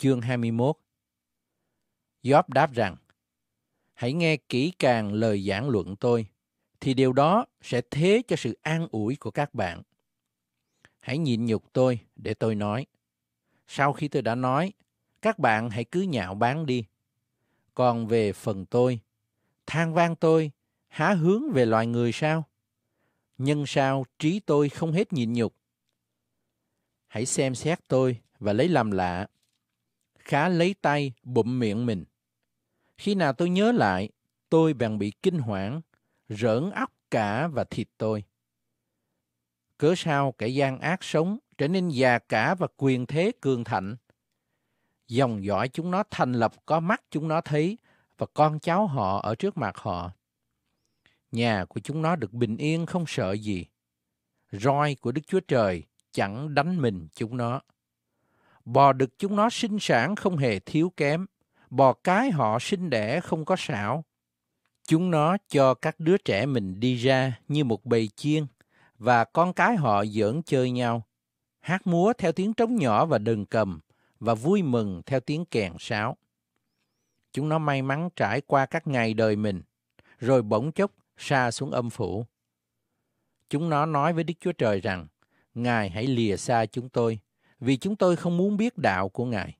chương 21. gióp đáp rằng, Hãy nghe kỹ càng lời giảng luận tôi, thì điều đó sẽ thế cho sự an ủi của các bạn. Hãy nhịn nhục tôi để tôi nói. Sau khi tôi đã nói, các bạn hãy cứ nhạo báng đi. Còn về phần tôi, than vang tôi, há hướng về loài người sao? Nhân sao trí tôi không hết nhịn nhục? Hãy xem xét tôi và lấy làm lạ khá lấy tay bụm miệng mình. Khi nào tôi nhớ lại, tôi bèn bị kinh hoảng, rỡn óc cả và thịt tôi. Cớ sao kẻ gian ác sống trở nên già cả và quyền thế cường thạnh. Dòng dõi chúng nó thành lập có mắt chúng nó thấy và con cháu họ ở trước mặt họ. Nhà của chúng nó được bình yên không sợ gì. Roi của Đức Chúa Trời chẳng đánh mình chúng nó. Bò đực chúng nó sinh sản không hề thiếu kém, bò cái họ sinh đẻ không có xảo. Chúng nó cho các đứa trẻ mình đi ra như một bầy chiên, và con cái họ giỡn chơi nhau, hát múa theo tiếng trống nhỏ và đờn cầm, và vui mừng theo tiếng kèn sáo. Chúng nó may mắn trải qua các ngày đời mình, rồi bỗng chốc xa xuống âm phủ. Chúng nó nói với Đức Chúa Trời rằng, Ngài hãy lìa xa chúng tôi, vì chúng tôi không muốn biết đạo của Ngài.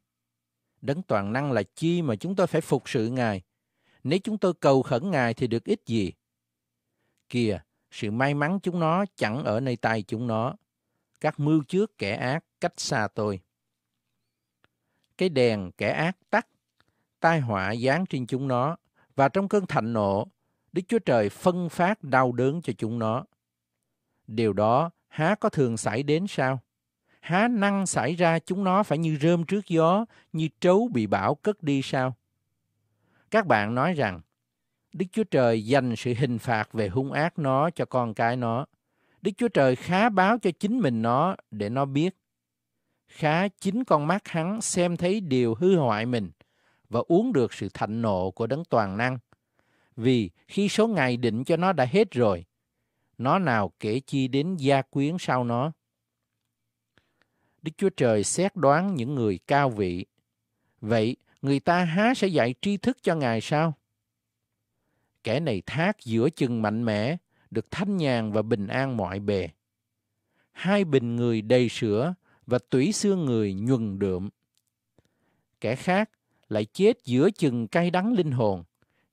Đấng toàn năng là chi mà chúng tôi phải phục sự Ngài. Nếu chúng tôi cầu khẩn Ngài thì được ích gì? Kìa, sự may mắn chúng nó chẳng ở nơi tay chúng nó. Các mưu trước kẻ ác cách xa tôi. Cái đèn kẻ ác tắt, tai họa giáng trên chúng nó, và trong cơn thạnh nộ, Đức Chúa Trời phân phát đau đớn cho chúng nó. Điều đó há có thường xảy đến sao? há năng xảy ra chúng nó phải như rơm trước gió, như trấu bị bão cất đi sao? Các bạn nói rằng, Đức Chúa Trời dành sự hình phạt về hung ác nó cho con cái nó. Đức Chúa Trời khá báo cho chính mình nó để nó biết. Khá chính con mắt hắn xem thấy điều hư hoại mình và uống được sự thạnh nộ của đấng toàn năng. Vì khi số ngày định cho nó đã hết rồi, nó nào kể chi đến gia quyến sau nó. Đức Chúa Trời xét đoán những người cao vị. Vậy, người ta há sẽ dạy tri thức cho Ngài sao? Kẻ này thác giữa chừng mạnh mẽ, được thanh nhàn và bình an mọi bề. Hai bình người đầy sữa và tủy xương người nhuần đượm. Kẻ khác lại chết giữa chừng cay đắng linh hồn,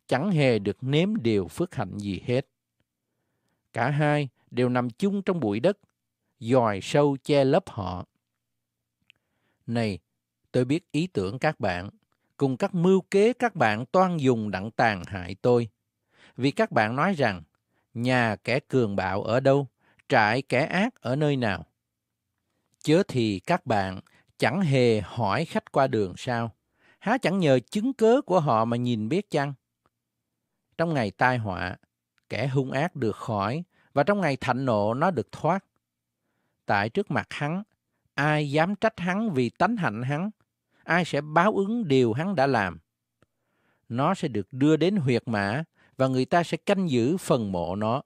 chẳng hề được nếm điều phước hạnh gì hết. Cả hai đều nằm chung trong bụi đất, dòi sâu che lấp họ. Này, tôi biết ý tưởng các bạn, cùng các mưu kế các bạn toan dùng đặng tàn hại tôi. Vì các bạn nói rằng, nhà kẻ cường bạo ở đâu, trại kẻ ác ở nơi nào. Chớ thì các bạn chẳng hề hỏi khách qua đường sao, há chẳng nhờ chứng cớ của họ mà nhìn biết chăng? Trong ngày tai họa, kẻ hung ác được khỏi, và trong ngày thạnh nộ nó được thoát. Tại trước mặt hắn, Ai dám trách hắn vì tánh hạnh hắn, ai sẽ báo ứng điều hắn đã làm. Nó sẽ được đưa đến huyệt mã và người ta sẽ canh giữ phần mộ nó.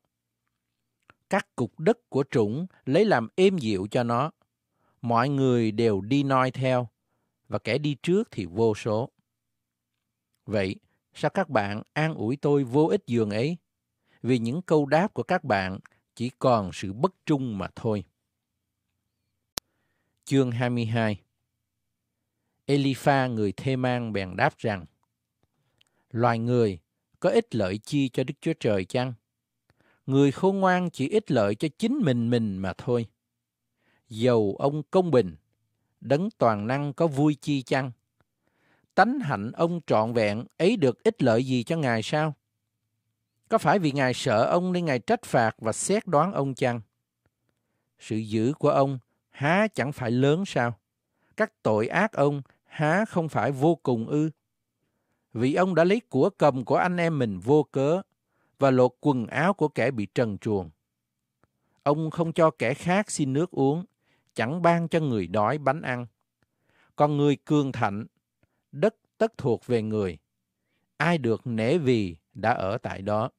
Các cục đất của trũng lấy làm êm dịu cho nó. Mọi người đều đi noi theo, và kẻ đi trước thì vô số. Vậy, sao các bạn an ủi tôi vô ích giường ấy? Vì những câu đáp của các bạn chỉ còn sự bất trung mà thôi. Chương 22 Elipha người thê mang bèn đáp rằng Loài người có ích lợi chi cho Đức Chúa Trời chăng? Người khôn ngoan chỉ ích lợi cho chính mình mình mà thôi. Dầu ông công bình, đấng toàn năng có vui chi chăng? Tánh hạnh ông trọn vẹn ấy được ích lợi gì cho Ngài sao? Có phải vì Ngài sợ ông nên Ngài trách phạt và xét đoán ông chăng? Sự dữ của ông – há chẳng phải lớn sao? Các tội ác ông há không phải vô cùng ư? Vì ông đã lấy của cầm của anh em mình vô cớ và lột quần áo của kẻ bị trần chuồng. Ông không cho kẻ khác xin nước uống, chẳng ban cho người đói bánh ăn. Còn người cường thạnh, đất tất thuộc về người. Ai được nể vì đã ở tại đó.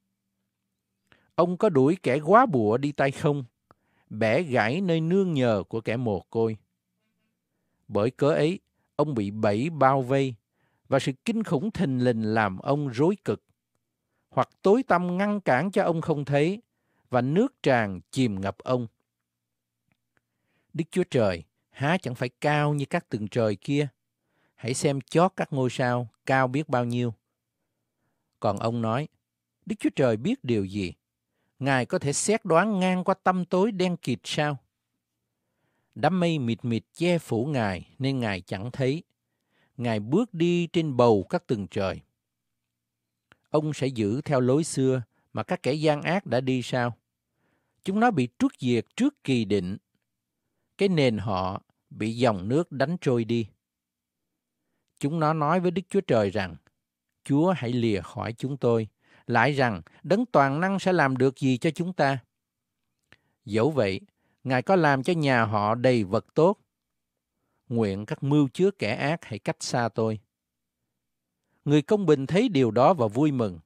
Ông có đuổi kẻ quá bụa đi tay không bẻ gãy nơi nương nhờ của kẻ mồ côi. Bởi cớ ấy, ông bị bẫy bao vây và sự kinh khủng thình lình làm ông rối cực, hoặc tối tâm ngăn cản cho ông không thấy và nước tràn chìm ngập ông. Đức Chúa Trời há chẳng phải cao như các tầng trời kia. Hãy xem chót các ngôi sao cao biết bao nhiêu. Còn ông nói, Đức Chúa Trời biết điều gì? Ngài có thể xét đoán ngang qua tâm tối đen kịt sao? Đám mây mịt mịt che phủ Ngài nên Ngài chẳng thấy. Ngài bước đi trên bầu các tầng trời. Ông sẽ giữ theo lối xưa mà các kẻ gian ác đã đi sao? Chúng nó bị trút diệt trước kỳ định. Cái nền họ bị dòng nước đánh trôi đi. Chúng nó nói với Đức Chúa Trời rằng, Chúa hãy lìa khỏi chúng tôi, lại rằng đấng toàn năng sẽ làm được gì cho chúng ta. Dẫu vậy, Ngài có làm cho nhà họ đầy vật tốt. Nguyện các mưu chứa kẻ ác hãy cách xa tôi. Người công bình thấy điều đó và vui mừng,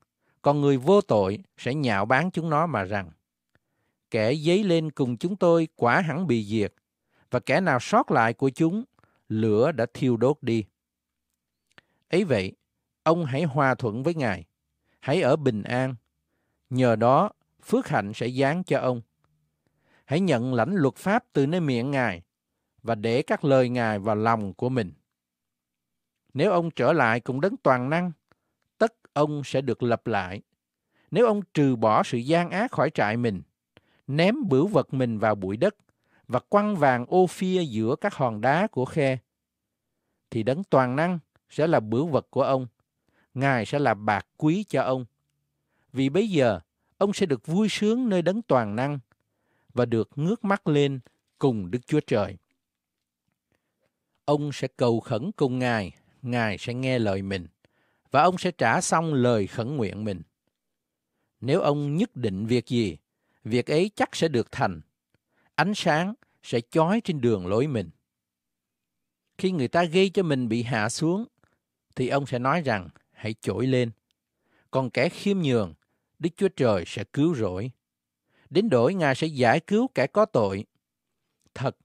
còn người vô tội sẽ nhạo bán chúng nó mà rằng kẻ dấy lên cùng chúng tôi quả hẳn bị diệt, và kẻ nào sót lại của chúng, lửa đã thiêu đốt đi. Ấy vậy, ông hãy hòa thuận với Ngài, hãy ở bình an. Nhờ đó, phước hạnh sẽ giáng cho ông. Hãy nhận lãnh luật pháp từ nơi miệng Ngài và để các lời Ngài vào lòng của mình. Nếu ông trở lại cùng đấng toàn năng, tất ông sẽ được lập lại. Nếu ông trừ bỏ sự gian ác khỏi trại mình, ném bửu vật mình vào bụi đất và quăng vàng ô phia giữa các hòn đá của khe, thì đấng toàn năng sẽ là bửu vật của ông Ngài sẽ là bạc quý cho ông. Vì bây giờ, ông sẽ được vui sướng nơi đấng toàn năng và được ngước mắt lên cùng Đức Chúa Trời. Ông sẽ cầu khẩn cùng Ngài, Ngài sẽ nghe lời mình và ông sẽ trả xong lời khẩn nguyện mình. Nếu ông nhất định việc gì, việc ấy chắc sẽ được thành. Ánh sáng sẽ chói trên đường lối mình. Khi người ta gây cho mình bị hạ xuống, thì ông sẽ nói rằng hãy trỗi lên. Còn kẻ khiêm nhường, Đức Chúa Trời sẽ cứu rỗi. Đến đổi Ngài sẽ giải cứu kẻ có tội. Thật,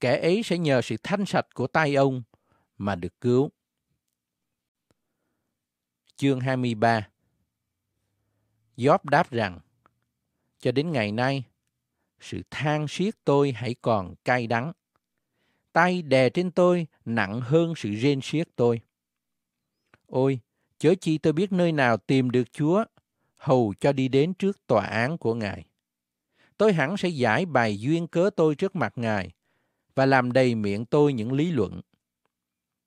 kẻ ấy sẽ nhờ sự thanh sạch của tay ông mà được cứu. Chương 23 Gióp đáp rằng, cho đến ngày nay, sự than siết tôi hãy còn cay đắng. Tay đè trên tôi nặng hơn sự rên siết tôi. Ôi, chớ chi tôi biết nơi nào tìm được Chúa, hầu cho đi đến trước tòa án của Ngài. Tôi hẳn sẽ giải bài duyên cớ tôi trước mặt Ngài và làm đầy miệng tôi những lý luận.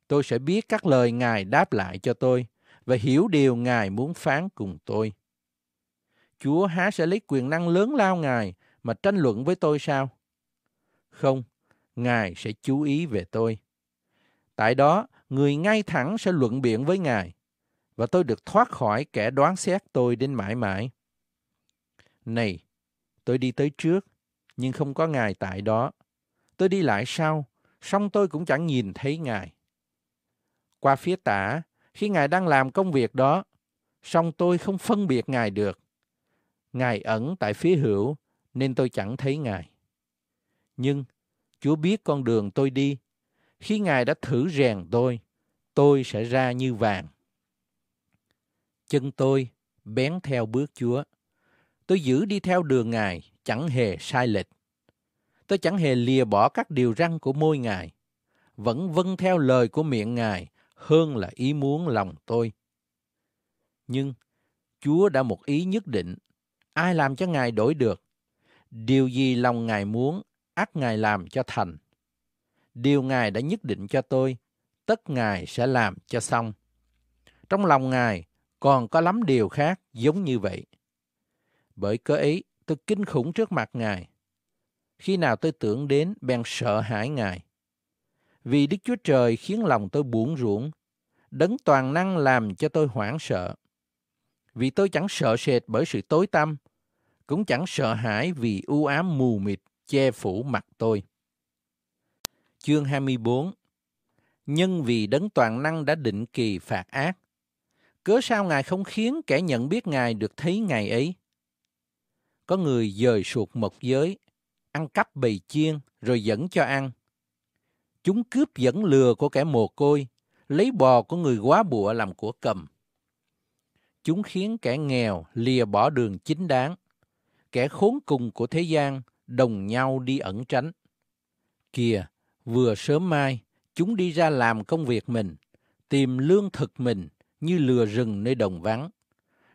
Tôi sẽ biết các lời Ngài đáp lại cho tôi và hiểu điều Ngài muốn phán cùng tôi. Chúa há sẽ lấy quyền năng lớn lao Ngài mà tranh luận với tôi sao? Không, Ngài sẽ chú ý về tôi. Tại đó, người ngay thẳng sẽ luận biện với Ngài và tôi được thoát khỏi kẻ đoán xét tôi đến mãi mãi. Này, tôi đi tới trước, nhưng không có Ngài tại đó. Tôi đi lại sau, song tôi cũng chẳng nhìn thấy Ngài. Qua phía tả, khi Ngài đang làm công việc đó, song tôi không phân biệt Ngài được. Ngài ẩn tại phía hữu, nên tôi chẳng thấy Ngài. Nhưng, Chúa biết con đường tôi đi. Khi Ngài đã thử rèn tôi, tôi sẽ ra như vàng chân tôi, bén theo bước Chúa. Tôi giữ đi theo đường Ngài, chẳng hề sai lệch. Tôi chẳng hề lìa bỏ các điều răn của môi Ngài, vẫn vâng theo lời của miệng Ngài hơn là ý muốn lòng tôi. Nhưng Chúa đã một ý nhất định, ai làm cho Ngài đổi được? Điều gì lòng Ngài muốn, ác Ngài làm cho thành. Điều Ngài đã nhất định cho tôi, tất Ngài sẽ làm cho xong. Trong lòng Ngài còn có lắm điều khác giống như vậy. Bởi cơ ấy, tôi kinh khủng trước mặt Ngài. Khi nào tôi tưởng đến, bèn sợ hãi Ngài. Vì Đức Chúa Trời khiến lòng tôi buồn ruộng, đấng toàn năng làm cho tôi hoảng sợ. Vì tôi chẳng sợ sệt bởi sự tối tăm, cũng chẳng sợ hãi vì u ám mù mịt che phủ mặt tôi. Chương 24 Nhân vì đấng toàn năng đã định kỳ phạt ác, cớ sao Ngài không khiến kẻ nhận biết Ngài được thấy Ngài ấy? Có người dời suột mộc giới, ăn cắp bầy chiên rồi dẫn cho ăn. Chúng cướp dẫn lừa của kẻ mồ côi, lấy bò của người quá bụa làm của cầm. Chúng khiến kẻ nghèo lìa bỏ đường chính đáng, kẻ khốn cùng của thế gian đồng nhau đi ẩn tránh. Kìa, vừa sớm mai, chúng đi ra làm công việc mình, tìm lương thực mình như lừa rừng nơi đồng vắng.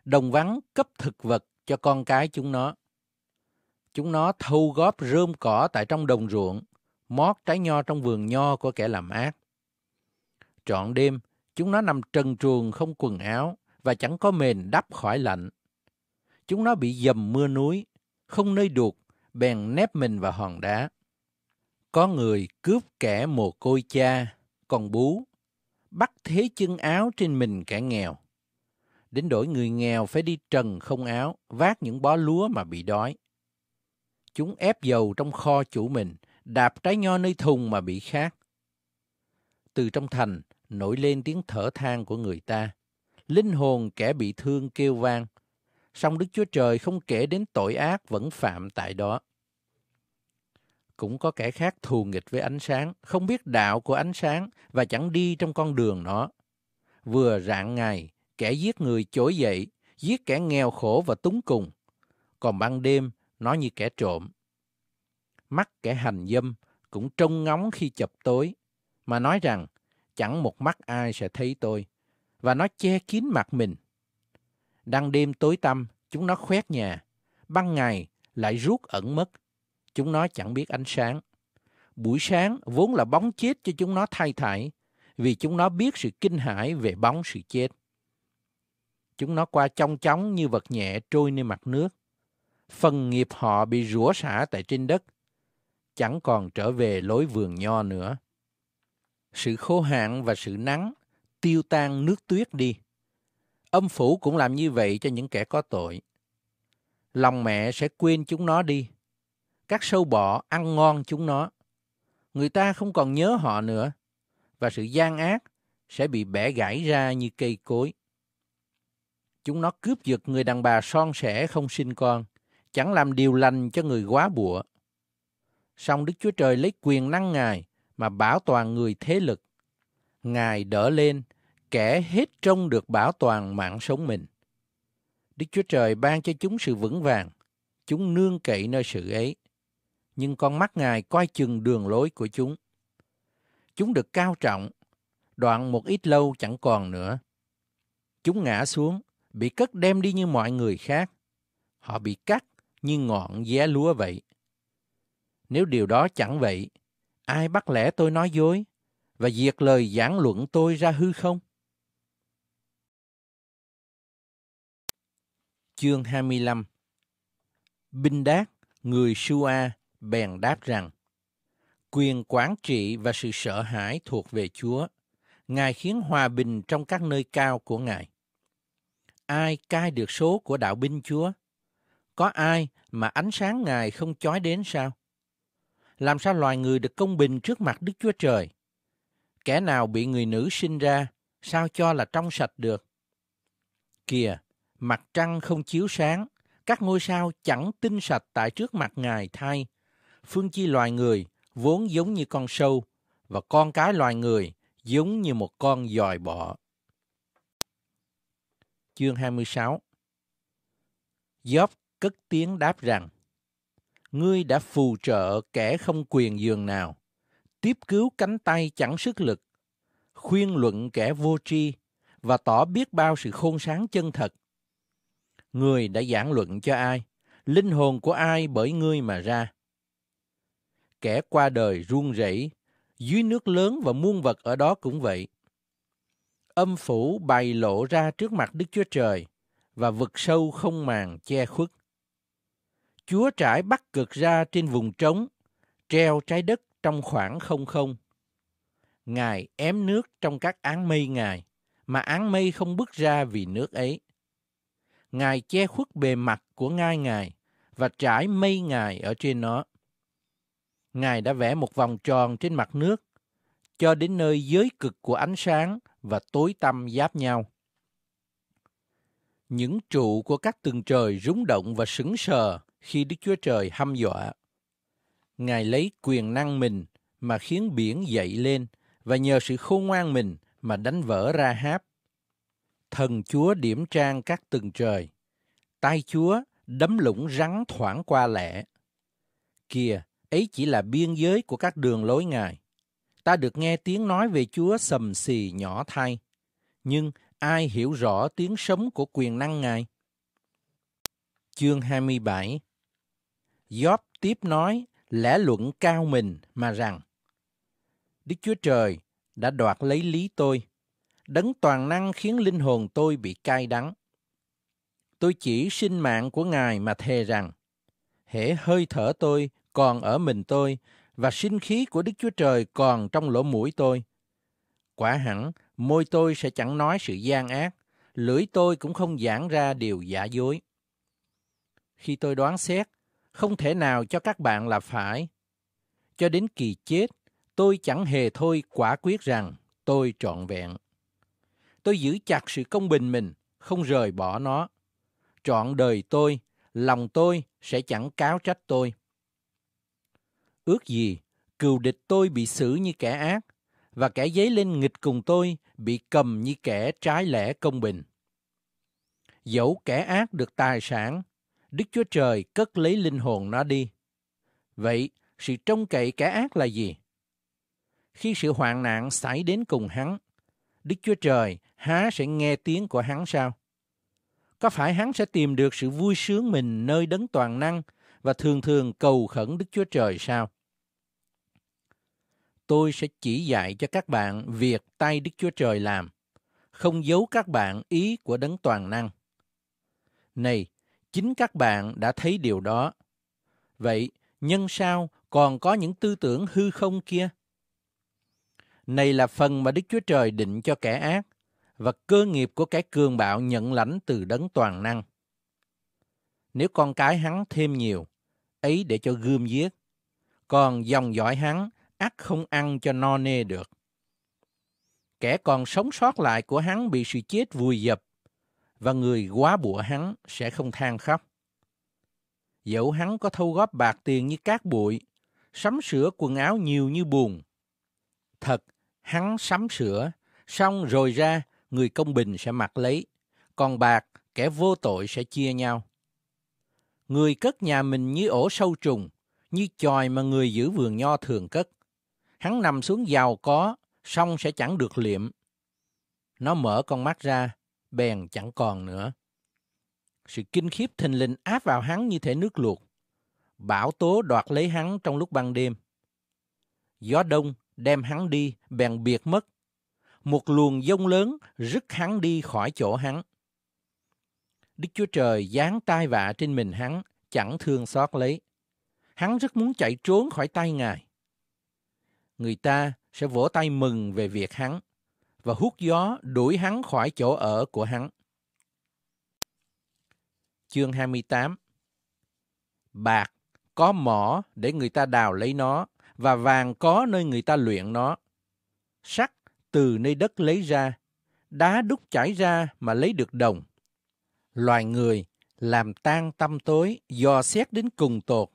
Đồng vắng cấp thực vật cho con cái chúng nó. Chúng nó thâu góp rơm cỏ tại trong đồng ruộng, mót trái nho trong vườn nho của kẻ làm ác. Trọn đêm, chúng nó nằm trần truồng không quần áo và chẳng có mền đắp khỏi lạnh. Chúng nó bị dầm mưa núi, không nơi đuột, bèn nép mình vào hòn đá. Có người cướp kẻ mồ côi cha, còn bú bắt thế chân áo trên mình kẻ nghèo. Đến đổi người nghèo phải đi trần không áo, vác những bó lúa mà bị đói. Chúng ép dầu trong kho chủ mình, đạp trái nho nơi thùng mà bị khát. Từ trong thành, nổi lên tiếng thở than của người ta. Linh hồn kẻ bị thương kêu vang. Song Đức Chúa Trời không kể đến tội ác vẫn phạm tại đó cũng có kẻ khác thù nghịch với ánh sáng, không biết đạo của ánh sáng và chẳng đi trong con đường nó. Vừa rạng ngày, kẻ giết người chối dậy, giết kẻ nghèo khổ và túng cùng. Còn ban đêm, nó như kẻ trộm. Mắt kẻ hành dâm cũng trông ngóng khi chập tối, mà nói rằng chẳng một mắt ai sẽ thấy tôi, và nó che kín mặt mình. Đang đêm tối tăm, chúng nó khoét nhà, ban ngày lại rút ẩn mất chúng nó chẳng biết ánh sáng. Buổi sáng vốn là bóng chết cho chúng nó thay thải, vì chúng nó biết sự kinh hãi về bóng sự chết. Chúng nó qua trong chóng như vật nhẹ trôi nơi mặt nước. Phần nghiệp họ bị rủa xả tại trên đất, chẳng còn trở về lối vườn nho nữa. Sự khô hạn và sự nắng tiêu tan nước tuyết đi. Âm phủ cũng làm như vậy cho những kẻ có tội. Lòng mẹ sẽ quên chúng nó đi các sâu bọ ăn ngon chúng nó. Người ta không còn nhớ họ nữa. Và sự gian ác sẽ bị bẻ gãy ra như cây cối. Chúng nó cướp giật người đàn bà son sẻ không sinh con, chẳng làm điều lành cho người quá bụa. Song Đức Chúa Trời lấy quyền năng Ngài mà bảo toàn người thế lực. Ngài đỡ lên, kẻ hết trông được bảo toàn mạng sống mình. Đức Chúa Trời ban cho chúng sự vững vàng, chúng nương cậy nơi sự ấy nhưng con mắt Ngài coi chừng đường lối của chúng. Chúng được cao trọng, đoạn một ít lâu chẳng còn nữa. Chúng ngã xuống, bị cất đem đi như mọi người khác. Họ bị cắt như ngọn giá lúa vậy. Nếu điều đó chẳng vậy, ai bắt lẽ tôi nói dối và diệt lời giảng luận tôi ra hư không? Chương 25 Binh Đát, người Sua bèn đáp rằng, quyền quản trị và sự sợ hãi thuộc về Chúa. Ngài khiến hòa bình trong các nơi cao của Ngài. Ai cai được số của đạo binh Chúa? Có ai mà ánh sáng Ngài không chói đến sao? Làm sao loài người được công bình trước mặt Đức Chúa Trời? Kẻ nào bị người nữ sinh ra, sao cho là trong sạch được? Kìa, mặt trăng không chiếu sáng, các ngôi sao chẳng tinh sạch tại trước mặt Ngài thay, phương chi loài người vốn giống như con sâu và con cái loài người giống như một con dòi bọ. Chương 26 Gióp cất tiếng đáp rằng Ngươi đã phù trợ kẻ không quyền giường nào, tiếp cứu cánh tay chẳng sức lực, khuyên luận kẻ vô tri và tỏ biết bao sự khôn sáng chân thật. Người đã giảng luận cho ai, linh hồn của ai bởi ngươi mà ra kẻ qua đời run rẩy dưới nước lớn và muôn vật ở đó cũng vậy âm phủ bày lộ ra trước mặt đức chúa trời và vực sâu không màng che khuất chúa trải bắc cực ra trên vùng trống treo trái đất trong khoảng không không ngài ém nước trong các áng mây ngài mà áng mây không bước ra vì nước ấy ngài che khuất bề mặt của ngai ngài và trải mây ngài ở trên nó Ngài đã vẽ một vòng tròn trên mặt nước, cho đến nơi giới cực của ánh sáng và tối tăm giáp nhau. Những trụ của các tầng trời rúng động và sững sờ khi Đức Chúa Trời hăm dọa. Ngài lấy quyền năng mình mà khiến biển dậy lên và nhờ sự khôn ngoan mình mà đánh vỡ ra háp. Thần Chúa điểm trang các tầng trời. Tay Chúa đấm lũng rắn thoảng qua lẻ. Kìa, ấy chỉ là biên giới của các đường lối Ngài. Ta được nghe tiếng nói về Chúa sầm xì nhỏ thay, nhưng ai hiểu rõ tiếng sấm của quyền năng Ngài? Chương 27 Gióp tiếp nói lẽ luận cao mình mà rằng Đức Chúa Trời đã đoạt lấy lý tôi, đấng toàn năng khiến linh hồn tôi bị cay đắng. Tôi chỉ sinh mạng của Ngài mà thề rằng, hễ hơi thở tôi còn ở mình tôi và sinh khí của Đức Chúa Trời còn trong lỗ mũi tôi. Quả hẳn, môi tôi sẽ chẳng nói sự gian ác, lưỡi tôi cũng không giảng ra điều giả dối. Khi tôi đoán xét, không thể nào cho các bạn là phải. Cho đến kỳ chết, tôi chẳng hề thôi quả quyết rằng tôi trọn vẹn. Tôi giữ chặt sự công bình mình, không rời bỏ nó. Trọn đời tôi, lòng tôi sẽ chẳng cáo trách tôi. Ước gì cừu địch tôi bị xử như kẻ ác và kẻ giấy lên nghịch cùng tôi bị cầm như kẻ trái lẽ công bình. Dẫu kẻ ác được tài sản, Đức Chúa Trời cất lấy linh hồn nó đi. Vậy, sự trông cậy kẻ ác là gì? Khi sự hoạn nạn xảy đến cùng hắn, Đức Chúa Trời há sẽ nghe tiếng của hắn sao? Có phải hắn sẽ tìm được sự vui sướng mình nơi đấng toàn năng và thường thường cầu khẩn Đức Chúa Trời sao? tôi sẽ chỉ dạy cho các bạn việc tay Đức Chúa Trời làm, không giấu các bạn ý của Đấng Toàn Năng. Này, chính các bạn đã thấy điều đó. Vậy, nhân sao còn có những tư tưởng hư không kia? Này là phần mà Đức Chúa Trời định cho kẻ ác và cơ nghiệp của cái cường bạo nhận lãnh từ đấng toàn năng. Nếu con cái hắn thêm nhiều, ấy để cho gươm giết, còn dòng dõi hắn ắt không ăn cho no nê được. Kẻ còn sống sót lại của hắn bị sự chết vùi dập, và người quá bụa hắn sẽ không than khóc. Dẫu hắn có thâu góp bạc tiền như cát bụi, sắm sửa quần áo nhiều như buồn. Thật, hắn sắm sửa, xong rồi ra người công bình sẽ mặc lấy, còn bạc kẻ vô tội sẽ chia nhau. Người cất nhà mình như ổ sâu trùng, như chòi mà người giữ vườn nho thường cất hắn nằm xuống giàu có, song sẽ chẳng được liệm. Nó mở con mắt ra, bèn chẳng còn nữa. Sự kinh khiếp thình lình áp vào hắn như thể nước luộc. Bão tố đoạt lấy hắn trong lúc ban đêm. Gió đông đem hắn đi, bèn biệt mất. Một luồng dông lớn rứt hắn đi khỏi chỗ hắn. Đức Chúa Trời giáng tai vạ trên mình hắn, chẳng thương xót lấy. Hắn rất muốn chạy trốn khỏi tay Ngài người ta sẽ vỗ tay mừng về việc hắn và hút gió đuổi hắn khỏi chỗ ở của hắn. Chương 28 Bạc có mỏ để người ta đào lấy nó và vàng có nơi người ta luyện nó. Sắt từ nơi đất lấy ra, đá đúc chảy ra mà lấy được đồng. Loài người làm tan tâm tối, dò xét đến cùng tột.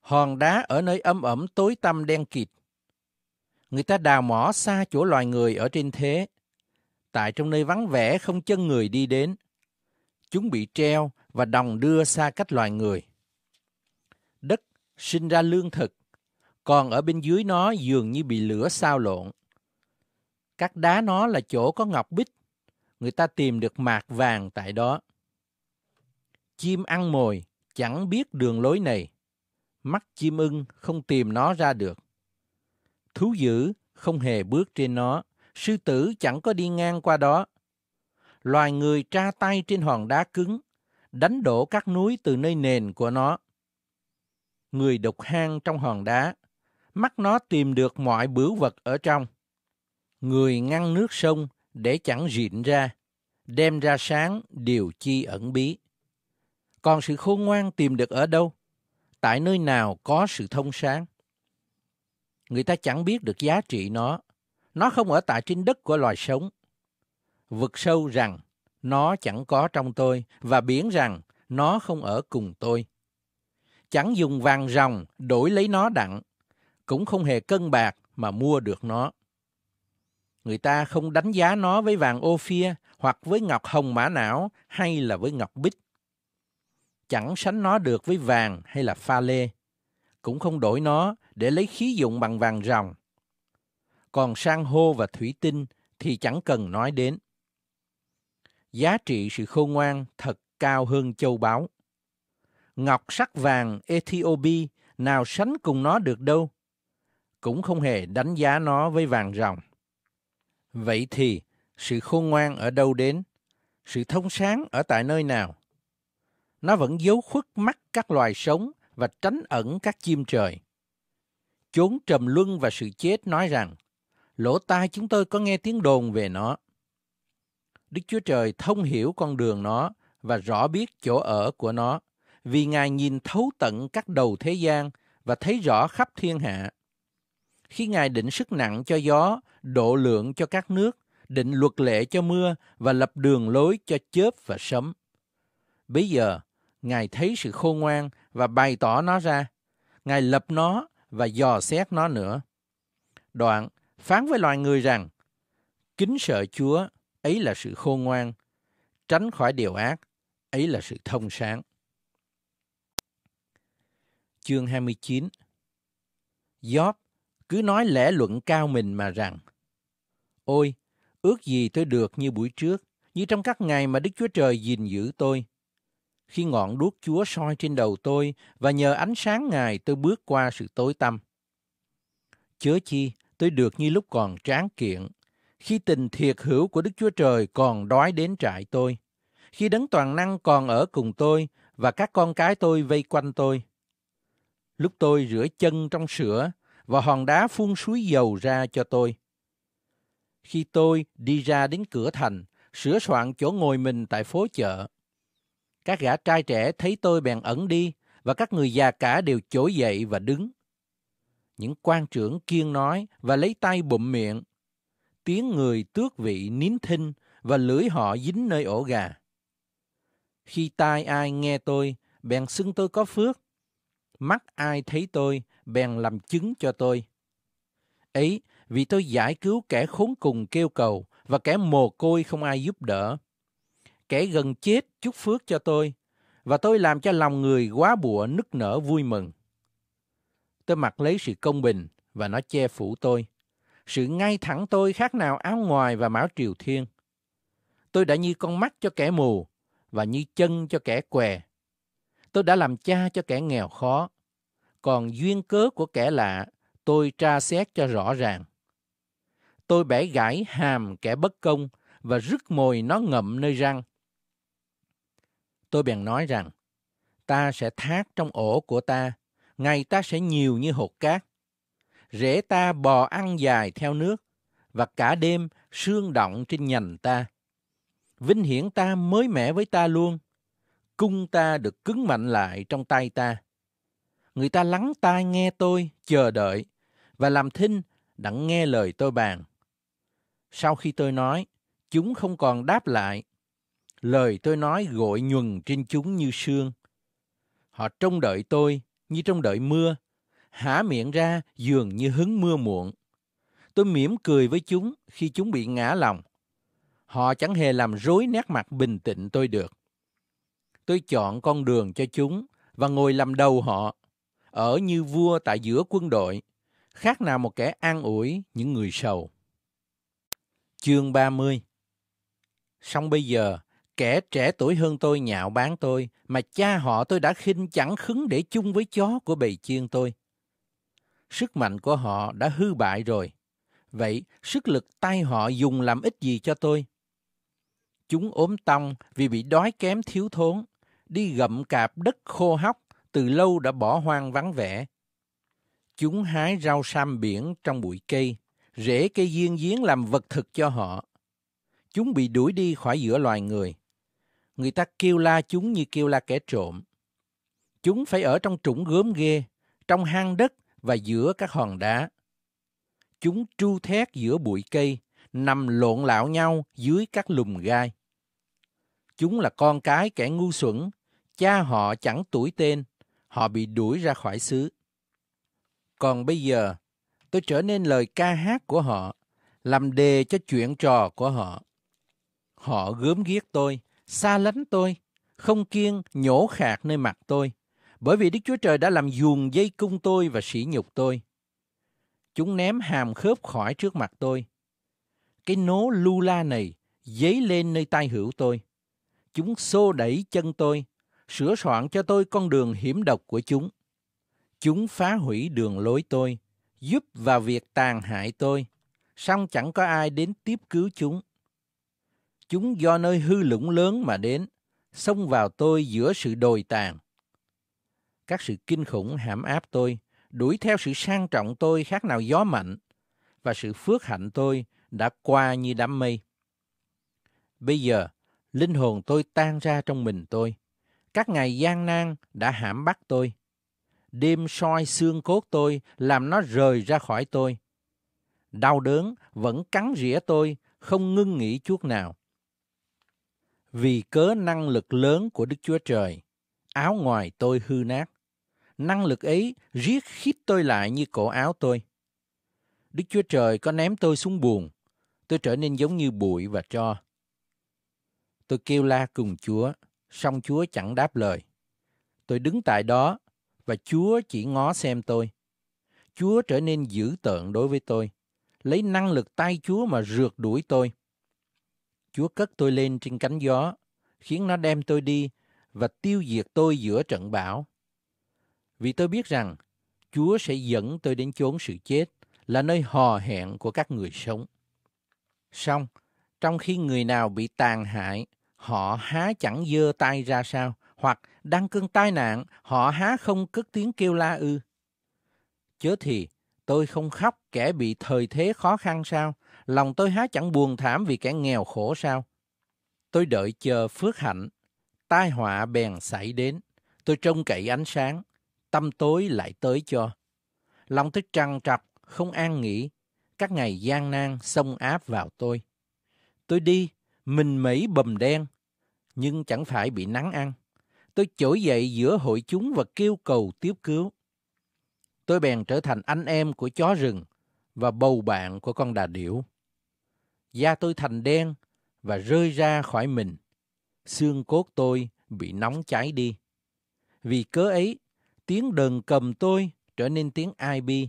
Hòn đá ở nơi âm ẩm tối tăm đen kịt người ta đào mỏ xa chỗ loài người ở trên thế, tại trong nơi vắng vẻ không chân người đi đến. Chúng bị treo và đồng đưa xa cách loài người. Đất sinh ra lương thực, còn ở bên dưới nó dường như bị lửa sao lộn. Các đá nó là chỗ có ngọc bích, người ta tìm được mạc vàng tại đó. Chim ăn mồi chẳng biết đường lối này, mắt chim ưng không tìm nó ra được. Thú dữ không hề bước trên nó, sư tử chẳng có đi ngang qua đó. Loài người tra tay trên hòn đá cứng, đánh đổ các núi từ nơi nền của nó. Người đục hang trong hòn đá, mắt nó tìm được mọi bửu vật ở trong. Người ngăn nước sông để chẳng rịn ra, đem ra sáng điều chi ẩn bí. Còn sự khôn ngoan tìm được ở đâu? Tại nơi nào có sự thông sáng? người ta chẳng biết được giá trị nó. Nó không ở tại trên đất của loài sống. Vực sâu rằng nó chẳng có trong tôi và biển rằng nó không ở cùng tôi. Chẳng dùng vàng ròng đổi lấy nó đặng, cũng không hề cân bạc mà mua được nó. Người ta không đánh giá nó với vàng ô phia hoặc với ngọc hồng mã não hay là với ngọc bích. Chẳng sánh nó được với vàng hay là pha lê. Cũng không đổi nó để lấy khí dụng bằng vàng ròng. Còn san hô và thủy tinh thì chẳng cần nói đến. Giá trị sự khôn ngoan thật cao hơn châu báu. Ngọc sắc vàng Ethiopia nào sánh cùng nó được đâu. Cũng không hề đánh giá nó với vàng ròng. Vậy thì, sự khôn ngoan ở đâu đến? Sự thông sáng ở tại nơi nào? Nó vẫn giấu khuất mắt các loài sống và tránh ẩn các chim trời chốn trầm luân và sự chết nói rằng, lỗ tai chúng tôi có nghe tiếng đồn về nó. Đức Chúa Trời thông hiểu con đường nó và rõ biết chỗ ở của nó, vì Ngài nhìn thấu tận các đầu thế gian và thấy rõ khắp thiên hạ. Khi Ngài định sức nặng cho gió, độ lượng cho các nước, định luật lệ cho mưa và lập đường lối cho chớp và sấm. Bây giờ, Ngài thấy sự khôn ngoan và bày tỏ nó ra. Ngài lập nó và dò xét nó nữa. Đoạn, phán với loài người rằng, kính sợ Chúa, ấy là sự khôn ngoan, tránh khỏi điều ác, ấy là sự thông sáng. Chương 29 Gióp cứ nói lẽ luận cao mình mà rằng, Ôi, ước gì tôi được như buổi trước, như trong các ngày mà Đức Chúa Trời gìn giữ tôi khi ngọn đuốc Chúa soi trên đầu tôi và nhờ ánh sáng Ngài tôi bước qua sự tối tăm. Chớ chi, tôi được như lúc còn tráng kiện, khi tình thiệt hữu của Đức Chúa Trời còn đói đến trại tôi, khi đấng toàn năng còn ở cùng tôi và các con cái tôi vây quanh tôi. Lúc tôi rửa chân trong sữa và hòn đá phun suối dầu ra cho tôi. Khi tôi đi ra đến cửa thành, sửa soạn chỗ ngồi mình tại phố chợ, các gã trai trẻ thấy tôi bèn ẩn đi, và các người già cả đều chối dậy và đứng. Những quan trưởng kiên nói và lấy tay bụm miệng. Tiếng người tước vị nín thinh và lưỡi họ dính nơi ổ gà. Khi tai ai nghe tôi, bèn xưng tôi có phước. Mắt ai thấy tôi, bèn làm chứng cho tôi. Ấy, vì tôi giải cứu kẻ khốn cùng kêu cầu và kẻ mồ côi không ai giúp đỡ kẻ gần chết chúc phước cho tôi và tôi làm cho lòng người quá bụa nức nở vui mừng. Tôi mặc lấy sự công bình và nó che phủ tôi. Sự ngay thẳng tôi khác nào áo ngoài và mão triều thiên. Tôi đã như con mắt cho kẻ mù và như chân cho kẻ què. Tôi đã làm cha cho kẻ nghèo khó. Còn duyên cớ của kẻ lạ, tôi tra xét cho rõ ràng. Tôi bẻ gãy hàm kẻ bất công và rứt mồi nó ngậm nơi răng. Tôi bèn nói rằng, ta sẽ thác trong ổ của ta, ngày ta sẽ nhiều như hột cát. Rễ ta bò ăn dài theo nước, và cả đêm sương động trên nhành ta. Vinh hiển ta mới mẻ với ta luôn, cung ta được cứng mạnh lại trong tay ta. Người ta lắng tai nghe tôi, chờ đợi, và làm thinh đặng nghe lời tôi bàn. Sau khi tôi nói, chúng không còn đáp lại, lời tôi nói gội nhuần trên chúng như sương. Họ trông đợi tôi như trông đợi mưa, há miệng ra dường như hứng mưa muộn. Tôi mỉm cười với chúng khi chúng bị ngã lòng. Họ chẳng hề làm rối nét mặt bình tĩnh tôi được. Tôi chọn con đường cho chúng và ngồi làm đầu họ, ở như vua tại giữa quân đội, khác nào một kẻ an ủi những người sầu. Chương 30 Xong bây giờ, Kẻ trẻ tuổi hơn tôi nhạo bán tôi, mà cha họ tôi đã khinh chẳng khứng để chung với chó của bầy chiên tôi. Sức mạnh của họ đã hư bại rồi. Vậy sức lực tay họ dùng làm ích gì cho tôi? Chúng ốm tong vì bị đói kém thiếu thốn, đi gậm cạp đất khô hóc, từ lâu đã bỏ hoang vắng vẻ. Chúng hái rau sam biển trong bụi cây, rễ cây giên giếng làm vật thực cho họ. Chúng bị đuổi đi khỏi giữa loài người người ta kêu la chúng như kêu la kẻ trộm. Chúng phải ở trong trũng gớm ghê, trong hang đất và giữa các hòn đá. Chúng tru thét giữa bụi cây, nằm lộn lạo nhau dưới các lùm gai. Chúng là con cái kẻ ngu xuẩn, cha họ chẳng tuổi tên, họ bị đuổi ra khỏi xứ. Còn bây giờ, tôi trở nên lời ca hát của họ, làm đề cho chuyện trò của họ. Họ gớm ghiếc tôi, xa lánh tôi, không kiêng nhổ khạc nơi mặt tôi, bởi vì Đức Chúa Trời đã làm giùn dây cung tôi và sỉ nhục tôi. Chúng ném hàm khớp khỏi trước mặt tôi. Cái nố lu la này dấy lên nơi tai hữu tôi. Chúng xô đẩy chân tôi, sửa soạn cho tôi con đường hiểm độc của chúng. Chúng phá hủy đường lối tôi, giúp vào việc tàn hại tôi, song chẳng có ai đến tiếp cứu chúng chúng do nơi hư lũng lớn mà đến, xông vào tôi giữa sự đồi tàn. Các sự kinh khủng hãm áp tôi, đuổi theo sự sang trọng tôi khác nào gió mạnh, và sự phước hạnh tôi đã qua như đám mây. Bây giờ, linh hồn tôi tan ra trong mình tôi. Các ngày gian nan đã hãm bắt tôi. Đêm soi xương cốt tôi làm nó rời ra khỏi tôi. Đau đớn vẫn cắn rỉa tôi, không ngưng nghỉ chút nào. Vì cớ năng lực lớn của Đức Chúa Trời, áo ngoài tôi hư nát. Năng lực ấy riết khít tôi lại như cổ áo tôi. Đức Chúa Trời có ném tôi xuống buồn, tôi trở nên giống như bụi và tro. Tôi kêu la cùng Chúa, song Chúa chẳng đáp lời. Tôi đứng tại đó và Chúa chỉ ngó xem tôi. Chúa trở nên dữ tợn đối với tôi, lấy năng lực tay Chúa mà rượt đuổi tôi. Chúa cất tôi lên trên cánh gió, khiến nó đem tôi đi và tiêu diệt tôi giữa trận bão. Vì tôi biết rằng Chúa sẽ dẫn tôi đến chốn sự chết, là nơi hò hẹn của các người sống. Xong, trong khi người nào bị tàn hại, họ há chẳng dơ tay ra sao, hoặc đang cơn tai nạn, họ há không cất tiếng kêu la ư. Chớ thì, tôi không khóc kẻ bị thời thế khó khăn sao, lòng tôi há chẳng buồn thảm vì kẻ nghèo khổ sao? Tôi đợi chờ phước hạnh, tai họa bèn xảy đến, tôi trông cậy ánh sáng, tâm tối lại tới cho. Lòng tôi trằn trặc, không an nghỉ, các ngày gian nan xông áp vào tôi. Tôi đi, mình mấy bầm đen, nhưng chẳng phải bị nắng ăn. Tôi trỗi dậy giữa hội chúng và kêu cầu tiếp cứu. Tôi bèn trở thành anh em của chó rừng và bầu bạn của con đà điểu da tôi thành đen và rơi ra khỏi mình. Xương cốt tôi bị nóng cháy đi. Vì cớ ấy, tiếng đờn cầm tôi trở nên tiếng ai bi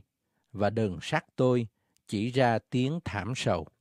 và đờn sắt tôi chỉ ra tiếng thảm sầu.